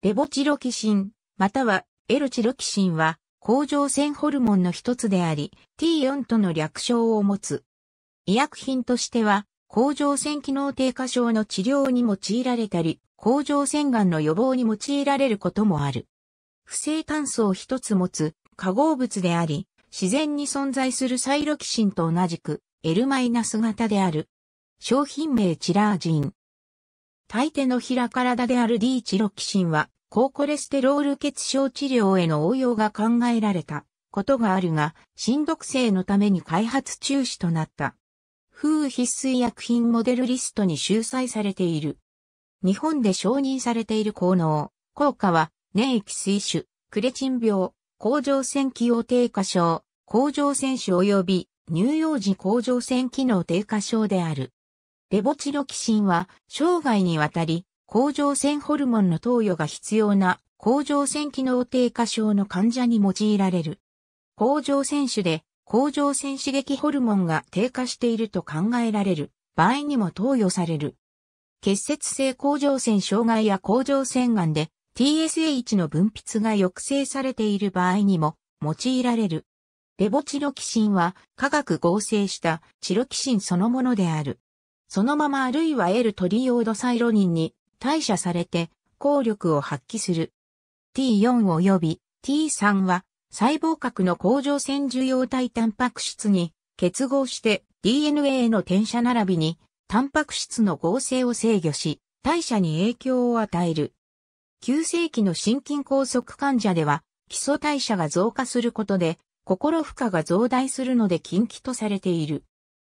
レボチロキシン、またはエロチロキシンは、甲状腺ホルモンの一つであり、T4 との略称を持つ。医薬品としては、甲状腺機能低下症の治療に用いられたり、甲状腺がんの予防に用いられることもある。不正炭素を一つ持つ化合物であり、自然に存在するサイロキシンと同じく L- 型である。商品名チラージン。大手の平体である D チロキシンは、高コレステロール血症治療への応用が考えられたことがあるが、新毒性のために開発中止となった。風必須薬品モデルリストに収載されている。日本で承認されている効能、効果は、粘液水腫、クレチン病、甲状腺機能低下症、甲状腺腫及び乳幼児甲状腺機能低下症である。レボチロキシンは生涯にわたり甲状腺ホルモンの投与が必要な甲状腺機能低下症の患者に用いられる。甲状腺腫で甲状腺刺激ホルモンが低下していると考えられる場合にも投与される。結節性甲状腺障害や甲状腺癌で TSH の分泌が抑制されている場合にも用いられる。レボチロキシンは化学合成したチロキシンそのものである。そのままあるいは L トリオードサイロニンに代謝されて効力を発揮する。T4 及び T3 は細胞核の甲状腺受容体タンパク質に結合して DNA の転写並びにタンパク質の合成を制御し代謝に影響を与える。急性期の心筋梗塞患者では基礎代謝が増加することで心負荷が増大するので禁忌とされている。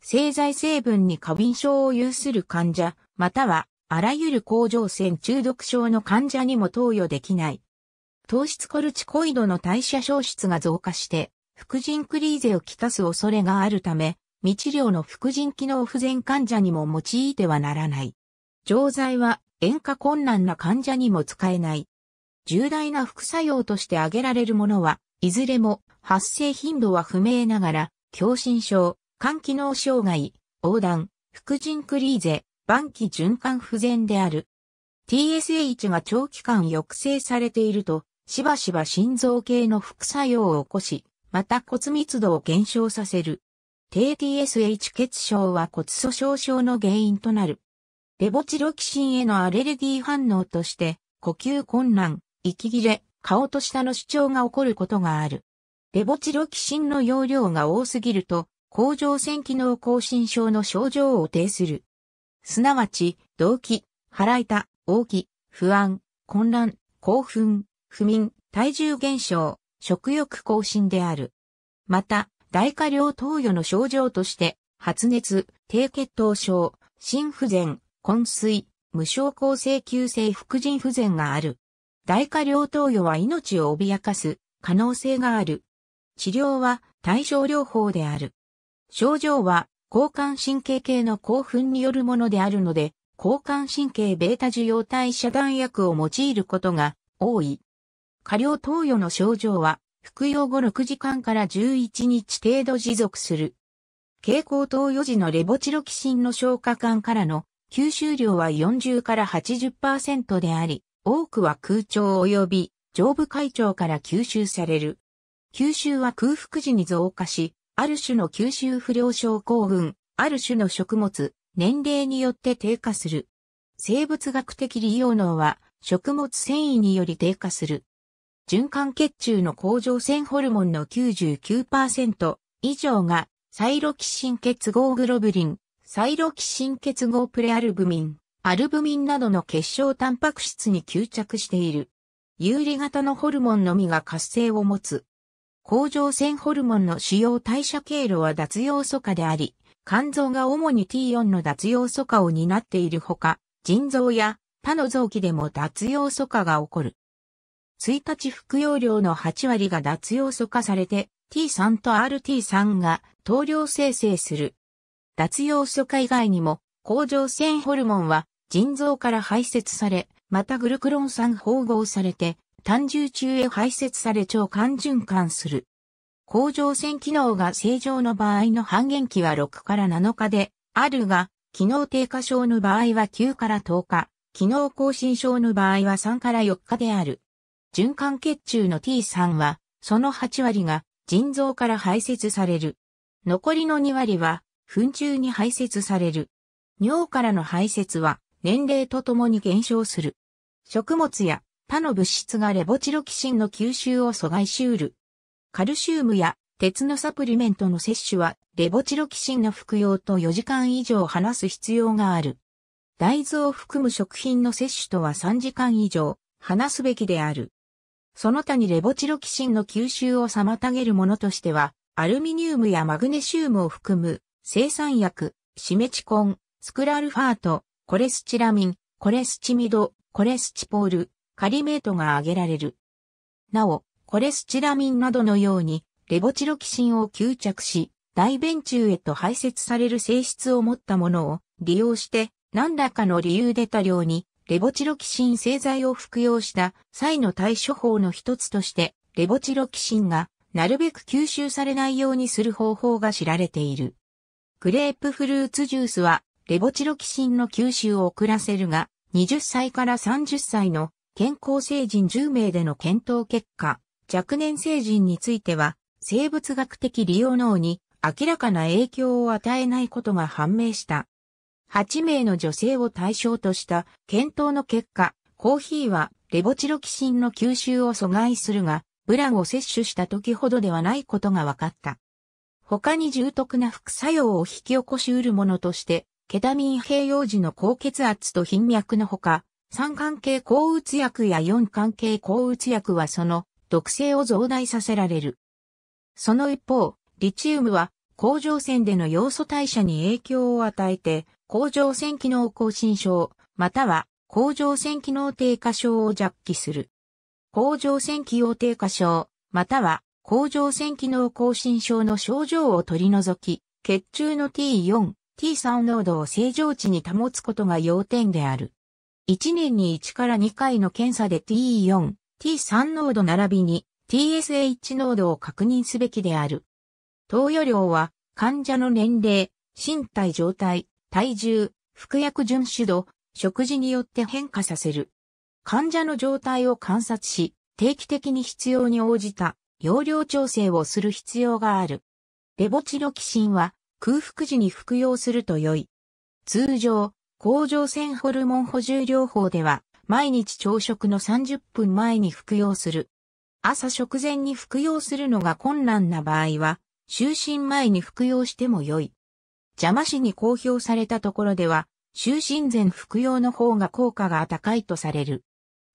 製剤成分に過敏症を有する患者、または、あらゆる甲状腺中毒症の患者にも投与できない。糖質コルチコイドの代謝消失が増加して、副腎クリーゼを効かす恐れがあるため、未治療の副腎機能不全患者にも用いてはならない。錠剤は、塩化困難な患者にも使えない。重大な副作用として挙げられるものは、いずれも発生頻度は不明ながら、狭心症、肝機能障害、横断、副腎クリーゼ、晩期循環不全である。TSH が長期間抑制されていると、しばしば心臓系の副作用を起こし、また骨密度を減少させる。低 TSH 血症は骨粗鬆症の原因となる。レボチロキシンへのアレルギー反応として、呼吸困難、息切れ、顔と下の主張が起こることがある。レボチロキシンの容量が多すぎると、甲状腺機能更新症の症状を呈する。すなわち、動悸、腹痛、大い不安、混乱、興奮、不眠、体重減少、食欲更新である。また、大化量投与の症状として、発熱、低血糖症、心不全、昏睡、無症候性急性副腎不全がある。大化量投与は命を脅かす可能性がある。治療は対症療法である。症状は交感神経系の興奮によるものであるので、交感神経 β 受容体遮断薬を用いることが多い。過量投与の症状は、服用後6時間から11日程度持続する。蛍光投与時のレボチロキシンの消化管からの吸収量は40から80%であり、多くは空調及び上部会調から吸収される。吸収は空腹時に増加し、ある種の吸収不良症候群、ある種の食物、年齢によって低下する。生物学的利用能は食物繊維により低下する。循環血中の甲状腺ホルモンの99%以上がサイロキシン結合グロブリン、サイロキシン結合プレアルブミン、アルブミンなどの結晶タンパク質に吸着している。有利型のホルモンのみが活性を持つ。甲状腺ホルモンの主要代謝経路は脱要素化であり、肝臓が主に T4 の脱要素化を担っているほか、腎臓や他の臓器でも脱要素化が起こる。1日服用量の8割が脱要素化されて、T3 と RT3 が等量生成する。脱要素化以外にも、甲状腺ホルモンは腎臓から排泄され、またグルクロン酸包合されて、単重中へ排泄され超管循環する。甲状腺機能が正常の場合の半減期は6から7日であるが、機能低下症の場合は9から10日、機能更新症の場合は3から4日である。循環血中の T3 は、その8割が腎臓から排泄される。残りの2割は、糞中に排泄される。尿からの排泄は、年齢とともに減少する。食物や他の物質がレボチロキシンの吸収を阻害しうる。カルシウムや鉄のサプリメントの摂取はレボチロキシンの服用と4時間以上話す必要がある。大豆を含む食品の摂取とは3時間以上話すべきである。その他にレボチロキシンの吸収を妨げるものとしては、アルミニウムやマグネシウムを含む生産薬、シメチコン、スクラルファート、コレスチラミン、コレスチミド、コレスチポール、仮メートが挙げられる。なお、コレスチラミンなどのように、レボチロキシンを吸着し、大便中へと排泄される性質を持ったものを利用して、何らかの理由で多量にレボチロキシン製剤を服用した際の対処法の一つとして、レボチロキシンがなるべく吸収されないようにする方法が知られている。グレープフルーツジュースは、レボチロキシンの吸収を遅らせるが、20歳から30歳の健康成人10名での検討結果、若年成人については、生物学的利用脳に明らかな影響を与えないことが判明した。8名の女性を対象とした検討の結果、コーヒーはレボチロキシンの吸収を阻害するが、ブランを摂取した時ほどではないことが分かった。他に重篤な副作用を引き起こし得るものとして、ケタミン併用時の高血圧と頻脈のほか、三関係抗うつ薬や四関係抗うつ薬はその毒性を増大させられる。その一方、リチウムは甲状腺での要素代謝に影響を与えて、甲状腺機能亢進症、または甲状腺機能低下症を弱気する。甲状腺機能低下症、または甲状腺機能亢進症の症状を取り除き、血中の T4、T3 濃度を正常値に保つことが要点である。1年に1から2回の検査で T4、T3 濃度並びに TSH 濃度を確認すべきである。投与量は患者の年齢、身体状態、体重、服薬遵守度、食事によって変化させる。患者の状態を観察し、定期的に必要に応じた容量調整をする必要がある。レボチロキシンは空腹時に服用すると良い。通常、甲状腺ホルモン補充療法では、毎日朝食の30分前に服用する。朝食前に服用するのが困難な場合は、就寝前に服用しても良い。邪魔しに公表されたところでは、就寝前服用の方が効果が高いとされる。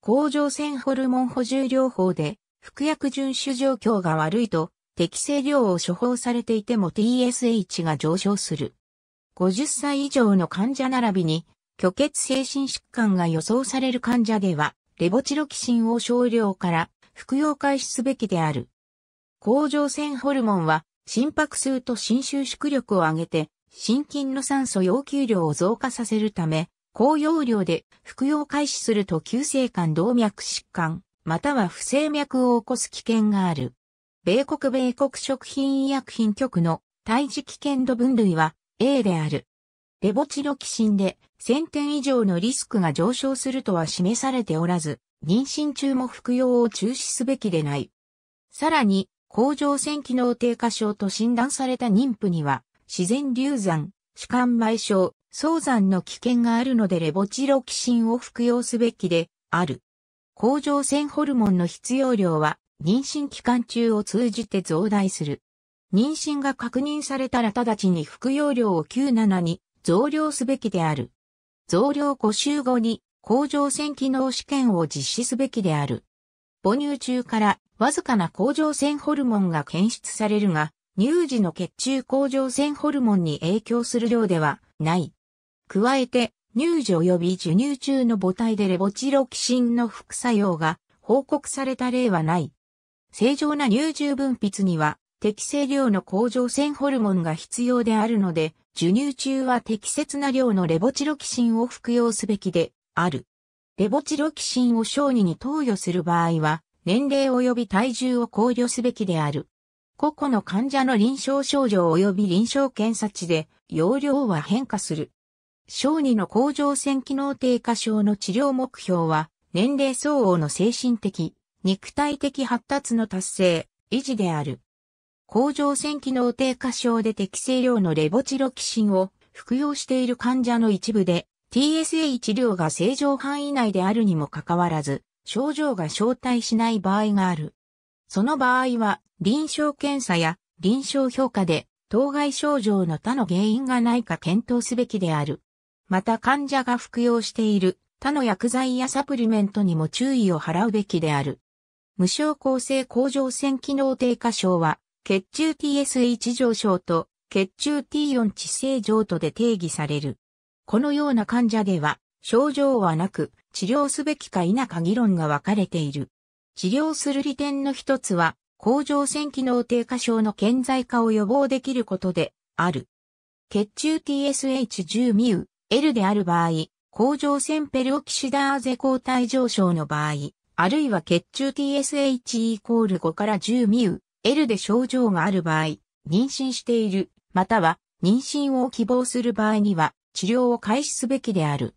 甲状腺ホルモン補充療法で、服薬遵守状況が悪いと、適正量を処方されていても TSH が上昇する。50歳以上の患者並びに、虚血精神疾患が予想される患者では、レボチロキシンを少量から服用開始すべきである。甲状腺ホルモンは、心拍数と心収縮力を上げて、心筋の酸素要求量を増加させるため、高容量で服用開始すると急性間動脈疾患、または不整脈を起こす危険がある。米国米国食品医薬品局の胎児危険度分類は、A である。レボチロキシンで1000点以上のリスクが上昇するとは示されておらず、妊娠中も服用を中止すべきでない。さらに、甲状腺機能低下症と診断された妊婦には、自然流産、主観埋症、早産の危険があるのでレボチロキシンを服用すべきである。甲状腺ホルモンの必要量は、妊娠期間中を通じて増大する。妊娠が確認されたら直ちに服用量を97に増量すべきである。増量5週後に甲状腺機能試験を実施すべきである。母乳中からわずかな甲状腺ホルモンが検出されるが、乳児の血中甲状腺ホルモンに影響する量ではない。加えて、乳児及び授乳中の母体でレボチロキシンの副作用が報告された例はない。正常な乳汁分泌には適正量の甲状腺ホルモンが必要であるので、授乳中は適切な量のレボチロキシンを服用すべきである。レボチロキシンを小児に投与する場合は、年齢及び体重を考慮すべきである。個々の患者の臨床症状及び臨床検査値で容量は変化する。小児の甲状腺機能低下症の治療目標は、年齢相応の精神的、肉体的発達の達成、維持である。甲状腺機能低下症で適正量のレボチロキシンを服用している患者の一部で、TSA 治療が正常範囲内であるにもかかわらず、症状が招待しない場合がある。その場合は、臨床検査や臨床評価で、当該症状の他の原因がないか検討すべきである。また患者が服用している他の薬剤やサプリメントにも注意を払うべきである。無症候性甲状腺機能低下症は、血中 TSH 上昇と血中 T4 地性上とで定義される。このような患者では症状はなく治療すべきか否か議論が分かれている。治療する利点の一つは甲状腺機能低下症の顕在化を予防できることである。血中 TSH10 ミュ L である場合、甲状腺ペルオキシダーゼ抗体上昇の場合、あるいは血中 TSH イコール5から10ミュ L で症状がある場合、妊娠している、または妊娠を希望する場合には治療を開始すべきである。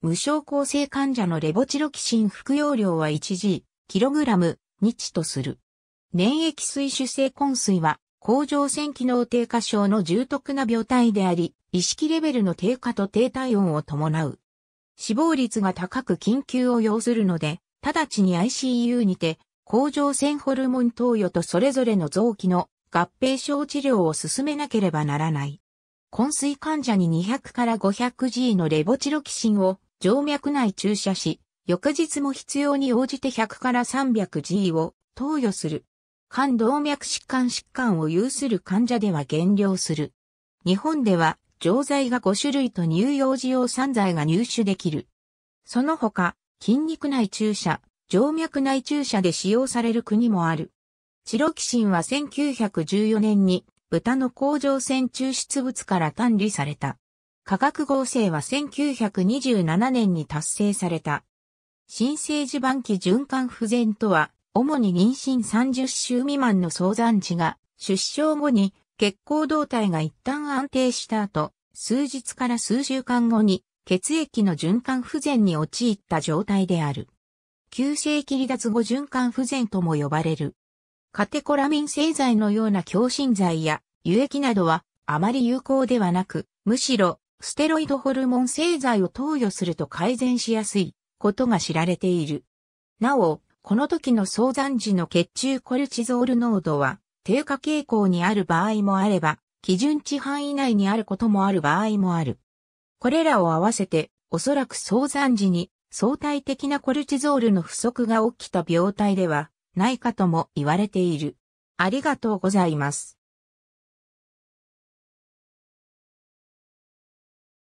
無症候性患者のレボチロキシン服用量は 1G、日とする。粘液水腫性根水は、甲状腺機能低下症の重篤な病態であり、意識レベルの低下と低体温を伴う。死亡率が高く緊急を要するので、直ちに ICU にて甲状腺ホルモン投与とそれぞれの臓器の合併症治療を進めなければならない。昏睡患者に200から 500G のレボチロキシンを静脈内注射し、翌日も必要に応じて100から 300G を投与する。肝動脈疾患疾患を有する患者では減量する。日本では、錠剤が5種類と乳幼児用3剤が入手できる。その他、筋肉内注射、静脈内注射で使用される国もある。チロキシンは1914年に豚の甲状腺抽出物から単理された。化学合成は1927年に達成された。新生児晩期循環不全とは、主に妊娠30週未満の早産児が、出生後に血行動態が一旦安定した後、数日から数週間後に血液の循環不全に陥った状態である。急性切り脱後循環不全とも呼ばれる。カテコラミン製剤のような強心剤や輸液などはあまり有効ではなく、むしろステロイドホルモン製剤を投与すると改善しやすいことが知られている。なお、この時の早産時の血中コルチゾール濃度は低下傾向にある場合もあれば、基準値範囲内にあることもある場合もある。これらを合わせて、おそらく早産時に相対的なコルチゾールの不足が起きた病態ではないかとも言われている。ありがとうございます。